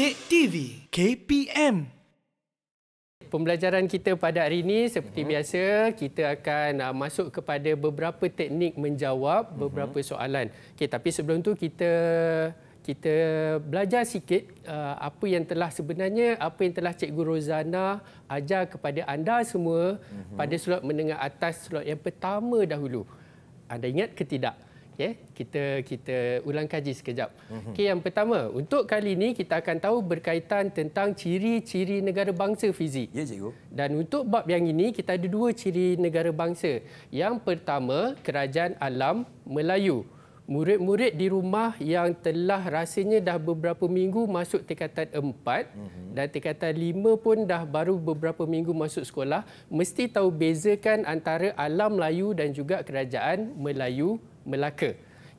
Dek TV KPM. Pembelajaran kita pada hari ini seperti mhm. biasa kita akan uh, masuk kepada beberapa teknik menjawab mhm. beberapa soalan. Okey tapi sebelum tu kita kita belajar sikit uh, apa yang telah sebenarnya apa yang telah cikgu Rozana ajar kepada anda semua mhm. pada slot menengah atas slot yang pertama dahulu. Anda ingat ke tidak? ya. Kita kita ulang kaji sekejap. Mm-hmm. Okey, yang pertama, untuk kali ini kita akan tahu berkaitan tentang ciri-ciri negara bangsa fizik. Ya, cikgu. Dan untuk bab yang ini kita ada dua ciri negara bangsa. Yang pertama, kerajaan alam Melayu. Murid-murid di rumah yang telah rasanya dah beberapa minggu masuk tingkatan 4 mm-hmm. dan tingkatan 5 pun dah baru beberapa minggu masuk sekolah mesti tahu bezakan antara alam Melayu dan juga kerajaan Melayu Melaka.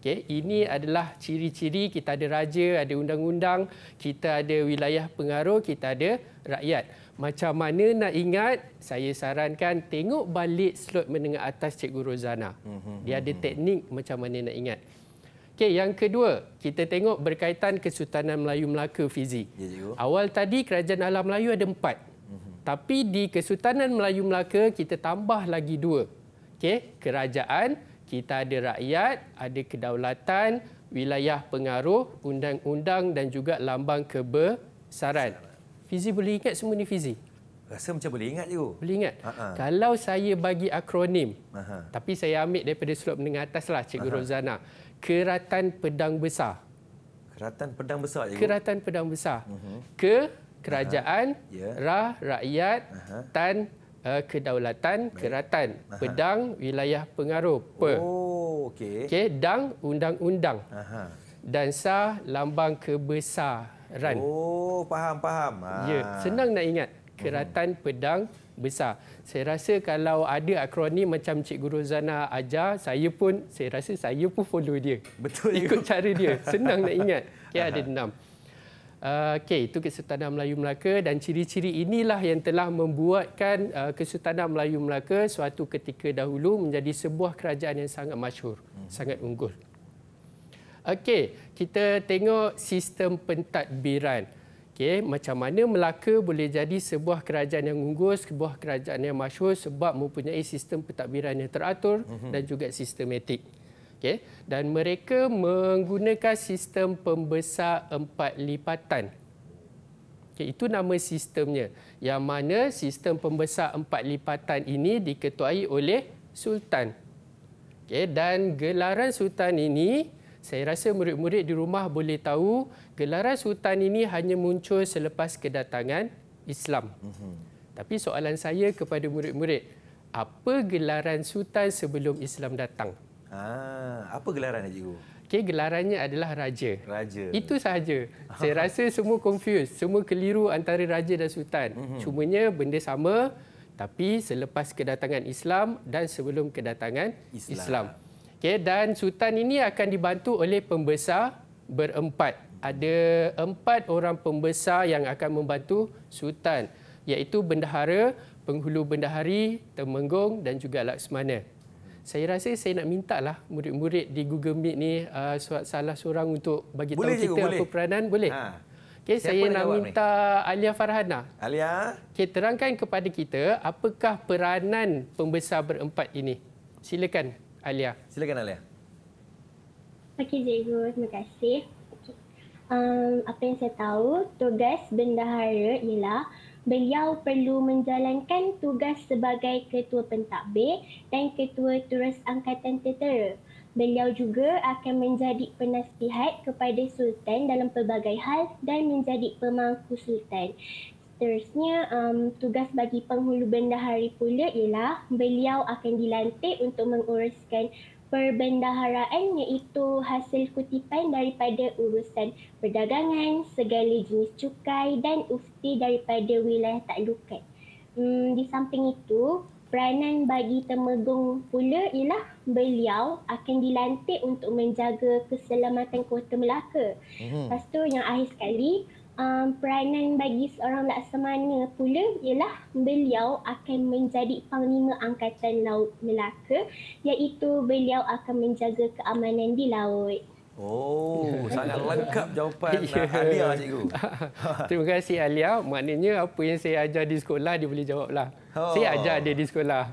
Okay, ini adalah ciri-ciri kita ada raja, ada undang-undang, kita ada wilayah pengaruh, kita ada rakyat. Macam mana nak ingat, saya sarankan tengok balik slot menengah atas Cikgu Rozana. Mhm. Dia ada teknik macam mana nak ingat. Okay, yang kedua, kita tengok berkaitan Kesultanan Melayu Melaka Fizi. Ya, Awal tadi Kerajaan Alam Melayu ada empat. Mhm. Tapi di Kesultanan Melayu Melaka, kita tambah lagi dua. Okay, kerajaan kita ada rakyat, ada kedaulatan, wilayah pengaruh, undang-undang dan juga lambang kebesaran. Fizi boleh ingat semua ni Fizi? Rasa macam boleh ingat juga. Boleh ingat. Uh-huh. Kalau saya bagi akronim, uh-huh. tapi saya ambil daripada slot menengah atas lah Cikgu uh-huh. Rozana. Keratan Pedang Besar. Keratan Pedang Besar juga? Keratan Pedang Besar. Uh-huh. Ke Kerajaan, uh-huh. yeah. Rah, Rakyat, uh-huh. Tan, uh, kedaulatan Baik. keratan Aha. pedang wilayah pengaruh pe oh, okey okey dang undang-undang dan sa lambang kebesaran oh faham faham ha. ya senang nak ingat keratan hmm. pedang besar. Saya rasa kalau ada akronim macam Cikgu Rozana ajar, saya pun saya rasa saya pun follow dia. Betul ikut you. cara dia. Senang nak ingat. Okey ada enam. Eh, okey, itu Kesultanan Melayu Melaka dan ciri-ciri inilah yang telah membuatkan eh, Kesultanan Melayu Melaka suatu ketika dahulu menjadi sebuah kerajaan yang sangat masyhur, hmm. sangat unggul. Okey, kita tengok sistem pentadbiran. Okey, macam mana Melaka boleh jadi sebuah kerajaan yang unggul, sebuah kerajaan yang masyhur sebab mempunyai sistem pentadbiran yang teratur hmm. dan juga sistematik okay? dan mereka menggunakan sistem pembesar empat lipatan. Okay, itu nama sistemnya. Yang mana sistem pembesar empat lipatan ini diketuai oleh Sultan. Okay, dan gelaran Sultan ini, saya rasa murid-murid di rumah boleh tahu, gelaran Sultan ini hanya muncul selepas kedatangan Islam. Mhm. Tapi soalan saya kepada murid-murid, apa gelaran Sultan sebelum Islam datang? Ah, apa gelaran dia cikgu? Okay, gelarannya adalah raja. Raja. Itu sahaja. Saya rasa semua confuse, semua keliru antara raja dan sultan. Mm-hmm. Cumanya benda sama tapi selepas kedatangan Islam dan sebelum kedatangan Islam. Islam. Okay, dan sultan ini akan dibantu oleh pembesar berempat. Ada empat orang pembesar yang akan membantu sultan iaitu bendahara, penghulu bendahari, temenggong dan juga laksmana saya rasa saya nak minta lah murid-murid di Google Meet ni uh, salah seorang untuk bagi boleh tahu kita boleh. apa peranan boleh. Ha. Okey saya nak minta ni? Alia Farhana. Alia, okay, terangkan kepada kita apakah peranan pembesar berempat ini. Silakan Alia. Silakan Alia. Okey cikgu, terima kasih. Okay. Um, apa yang saya tahu tugas bendahara ialah beliau perlu menjalankan tugas sebagai ketua pentadbir dan ketua terus angkatan tentera. Beliau juga akan menjadi penasihat kepada Sultan dalam pelbagai hal dan menjadi pemangku Sultan. Seterusnya, um, tugas bagi penghulu bendahari pula ialah beliau akan dilantik untuk menguruskan perbendaharaan iaitu hasil kutipan daripada urusan perdagangan, segala jenis cukai dan ufti daripada wilayah taklukan. Hmm, di samping itu, peranan bagi Temegung pula ialah beliau akan dilantik untuk menjaga keselamatan Kota Melaka. mm Lepas tu yang akhir sekali, um, peranan bagi seorang laksamana pula ialah beliau akan menjadi panglima angkatan laut Melaka iaitu beliau akan menjaga keamanan di laut. Oh, sangat lengkap jawapan yeah. Ya. Alia cikgu. Terima kasih Alia. Maknanya apa yang saya ajar di sekolah dia boleh jawablah. Oh. Saya ajar dia di sekolah.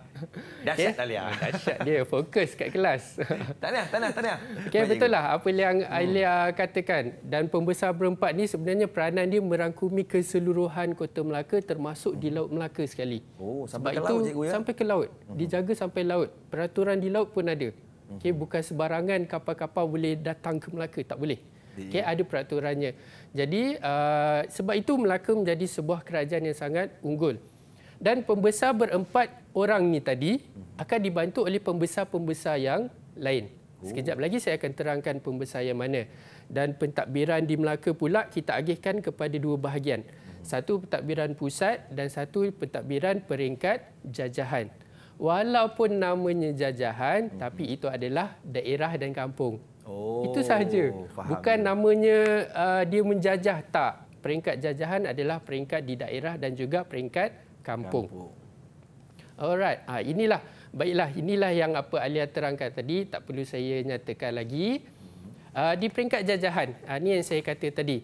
Dahsyat yeah? Alia. Dahsyat dia fokus kat kelas. Tanya, tanya, tanya. Okay, betul lah apa yang hmm. Alia katakan. Dan pembesar berempat ni sebenarnya peranan dia merangkumi keseluruhan Kota Melaka termasuk di Laut Melaka sekali. Oh, sampai Sebab ke itu, laut cikgu ya. Sampai ke laut. Hmm. Dijaga sampai laut. Peraturan di laut pun ada. Okey mhm. bukan sebarangan kapal-kapal boleh datang ke Melaka, tak boleh. Okey ada peraturannya. Jadi uh, sebab itu Melaka menjadi sebuah kerajaan yang sangat unggul. Dan pembesar berempat orang ni tadi mhm. akan dibantu oleh pembesar-pembesar yang lain. Oh. Sekejap lagi saya akan terangkan pembesar yang mana. Dan pentadbiran di Melaka pula kita agihkan kepada dua bahagian. Mhm. Satu pentadbiran pusat dan satu pentadbiran peringkat jajahan walaupun namanya jajahan mm-hmm. tapi itu adalah daerah dan kampung. Oh. Itu sahaja. Faham. Bukan namanya uh, dia menjajah tak. Peringkat jajahan adalah peringkat di daerah dan juga peringkat kampung. kampung. Alright, ha, inilah baiklah inilah yang apa Alia terangkan tadi tak perlu saya nyatakan lagi. Uh, di peringkat jajahan, ha, ah, ini yang saya kata tadi.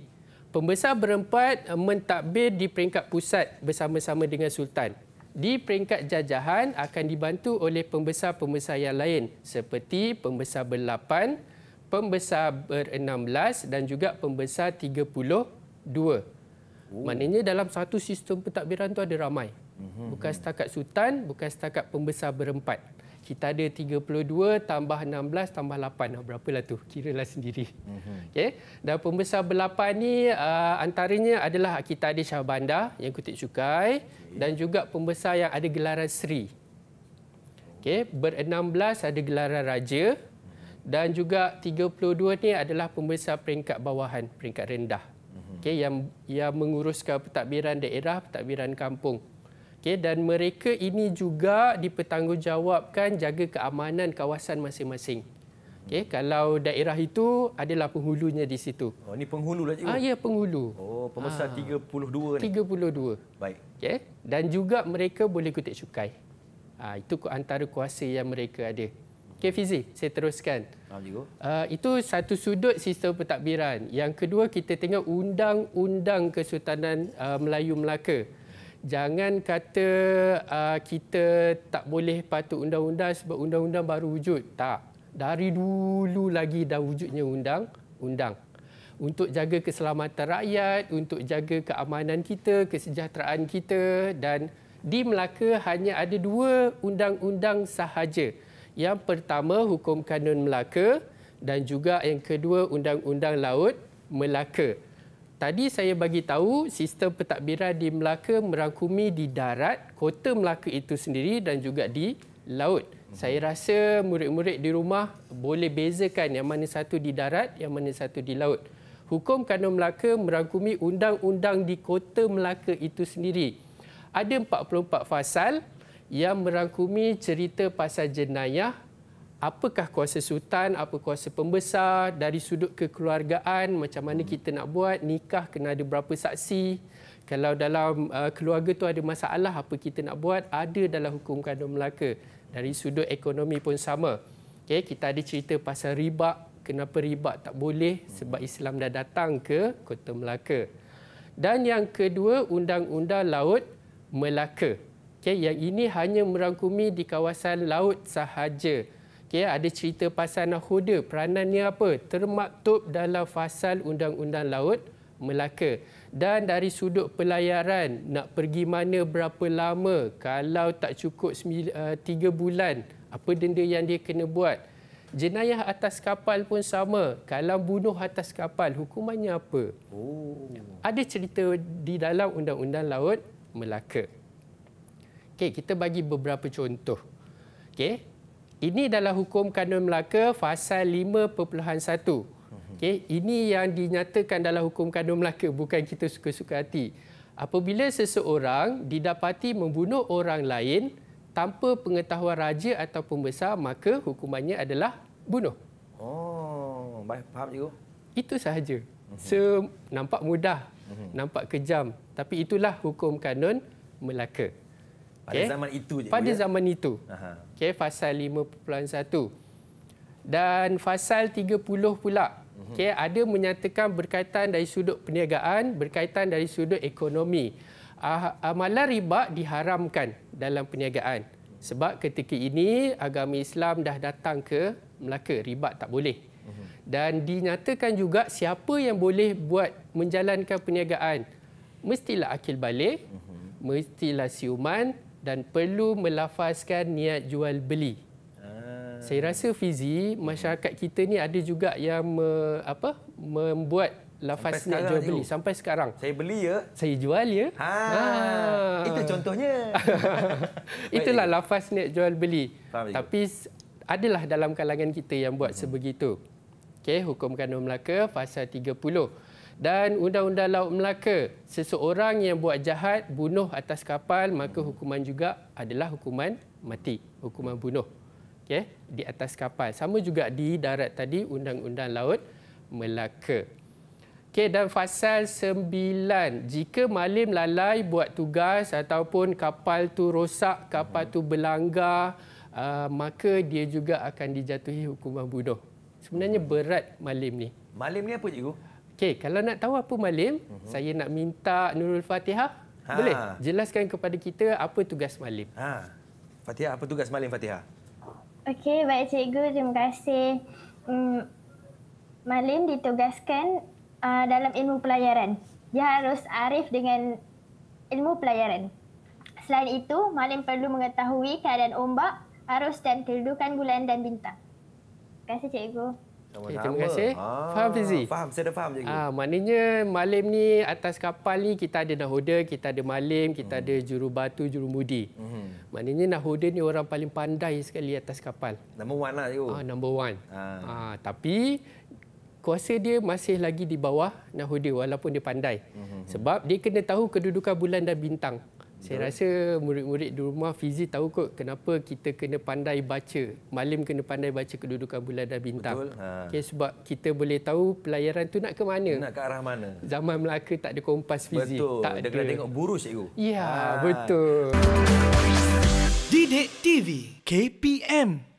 Pembesar berempat uh, mentadbir di peringkat pusat bersama-sama dengan Sultan di peringkat jajahan akan dibantu oleh pembesar-pembesar yang lain seperti pembesar berlapan, pembesar berenam belas dan juga pembesar tiga puluh dua. Oh. Maknanya dalam satu sistem pentadbiran tu ada ramai. Mhm. Bukan setakat sultan, bukan setakat pembesar berempat kita ada 32 tambah 16 tambah 8. Ah, berapalah tu? Kira Kiralah sendiri. Mhm. Okay. Dan pembesar berlapan ni uh, antaranya adalah kita ada Syah Bandar yang kutip cukai okay. dan juga pembesar yang ada gelaran Sri. Okay. Ber-16 ada gelaran Raja dan juga 32 ni adalah pembesar peringkat bawahan, peringkat rendah. Mhm. Okay, yang yang menguruskan pentadbiran daerah, pentadbiran kampung. Okay, dan mereka ini juga dipertanggungjawabkan jaga keamanan kawasan masing-masing. Okay, kalau daerah itu adalah penghulunya di situ. Oh, ini penghulu lah cikgu? Ah, ya, penghulu. Oh, pembesar ha. 32 ni? 32. Baik. Okay. Dan juga mereka boleh kutip cukai. Ha, itu antara kuasa yang mereka ada. Okay, Fizi, saya teruskan. Ha, uh, itu satu sudut sistem pentadbiran. Yang kedua, kita tengok undang-undang Kesultanan uh, Melayu Melaka jangan kata uh, kita tak boleh patuh undang-undang sebab undang-undang baru wujud. Tak. Dari dulu lagi dah wujudnya undang-undang. Untuk jaga keselamatan rakyat, untuk jaga keamanan kita, kesejahteraan kita dan di Melaka hanya ada dua undang-undang sahaja. Yang pertama hukum kanun Melaka dan juga yang kedua undang-undang laut Melaka. Tadi saya bagi tahu sistem pentadbiran di Melaka merangkumi di darat, kota Melaka itu sendiri dan juga di laut. Mhm. Saya rasa murid-murid di rumah boleh bezakan yang mana satu di darat, yang mana satu di laut. Hukum Kanun Melaka merangkumi undang-undang di kota Melaka itu sendiri. Ada 44 fasal yang merangkumi cerita pasal jenayah, apakah kuasa sultan, apa kuasa pembesar dari sudut kekeluargaan, macam mana kita nak buat nikah kena ada berapa saksi. Kalau dalam uh, keluarga tu ada masalah apa kita nak buat ada dalam hukum kanun Melaka. Dari sudut ekonomi pun sama. Okay, kita ada cerita pasal riba, kenapa riba tak boleh sebab Islam dah datang ke Kota Melaka. Dan yang kedua, undang-undang laut Melaka. Okay, yang ini hanya merangkumi di kawasan laut sahaja. Okey, ada cerita pasal nahoda, peranannya apa? Termaktub dalam fasal undang-undang laut Melaka. Dan dari sudut pelayaran, nak pergi mana berapa lama? Kalau tak cukup 3 eh, bulan, apa denda yang dia kena buat? Jenayah atas kapal pun sama. Kalau bunuh atas kapal, hukumannya apa? Oh. Ada cerita di dalam undang-undang laut Melaka. Okey, kita bagi beberapa contoh. Okey, ini adalah hukum kanun Melaka fasal 5.1. Okey, ini yang dinyatakan dalam hukum kanun Melaka bukan kita suka-suka hati. Apabila seseorang didapati membunuh orang lain tanpa pengetahuan raja atau pembesar, maka hukumannya adalah bunuh. Oh, baik faham juga. Itu sahaja. Mhm. Se nampak mudah, mhm. nampak kejam, tapi itulah hukum kanun Melaka. Okay. Pada zaman itu je. Pada ya? zaman itu. Okey, fasal 5.1. Dan fasal 30 pula. Uh-huh. Okey, ada menyatakan berkaitan dari sudut perniagaan, berkaitan dari sudut ekonomi. Ah, amalan riba diharamkan dalam perniagaan. Sebab ketika ini agama Islam dah datang ke Melaka, riba tak boleh. Mhm. Dan dinyatakan juga siapa yang boleh buat menjalankan perniagaan. Mestilah akil balik, mhm. mestilah siuman, dan perlu melafazkan niat jual beli. Ah. Saya rasa fizi masyarakat kita ni ada juga yang me, apa membuat lafaz niat jual beli tengok. sampai sekarang. Saya beli ya, saya jual ya. Ha. ha. Itu contohnya. Itulah lafaz niat jual beli. Faham Tapi juga. adalah dalam kalangan kita yang buat hmm. sebegitu. Okey, hukum kanun Melaka pasal 30 dan undang-undang Laut Melaka seseorang yang buat jahat bunuh atas kapal maka hukuman juga adalah hukuman mati hukuman bunuh okay? di atas kapal sama juga di darat tadi undang-undang Laut Melaka Okay, dan fasal sembilan, jika malim lalai buat tugas ataupun kapal tu rosak kapal tu berlanggar uh, maka dia juga akan dijatuhi hukuman bunuh sebenarnya berat malim ni malim ni apa cikgu Okey, kalau nak tahu apa malim, uh-huh. Mhm. saya nak minta Nurul Fatihah. Ha. Boleh? Jelaskan kepada kita apa tugas malim. Ha. Fatihah, apa tugas malim Fatihah? Okey, baik cikgu. Terima kasih. Um, hmm, malim ditugaskan uh, dalam ilmu pelayaran. Dia harus arif dengan ilmu pelayaran. Selain itu, malim perlu mengetahui keadaan ombak, arus dan kedudukan bulan dan bintang. Terima kasih cikgu. Okay, eh, terima kasih. Ha. Faham Fizi? Faham, saya dah faham je. Ah, maknanya malam ni atas kapal ni kita ada nahoda, kita ada Malim, kita hmm. ada juru batu, juru mudi. Hmm. Maknanya nahoda ni orang paling pandai sekali atas kapal. Number one lah tu. Ah, number one. Ha. Ah, tapi kuasa dia masih lagi di bawah nahoda walaupun dia pandai. Hmm. hmm, hmm. Sebab dia kena tahu kedudukan bulan dan bintang. Saya rasa murid-murid di rumah fizik tahu kot kenapa kita kena pandai baca. Malim kena pandai baca kedudukan bulan dan bintang. Betul. Ha. Okay, sebab kita boleh tahu pelayaran tu nak ke mana. Nak ke arah mana. Zaman Melaka tak ada kompas fizik. Betul. Tak Dia ada. kena tengok burus cikgu. Ya, ha. betul. Didik TV KPM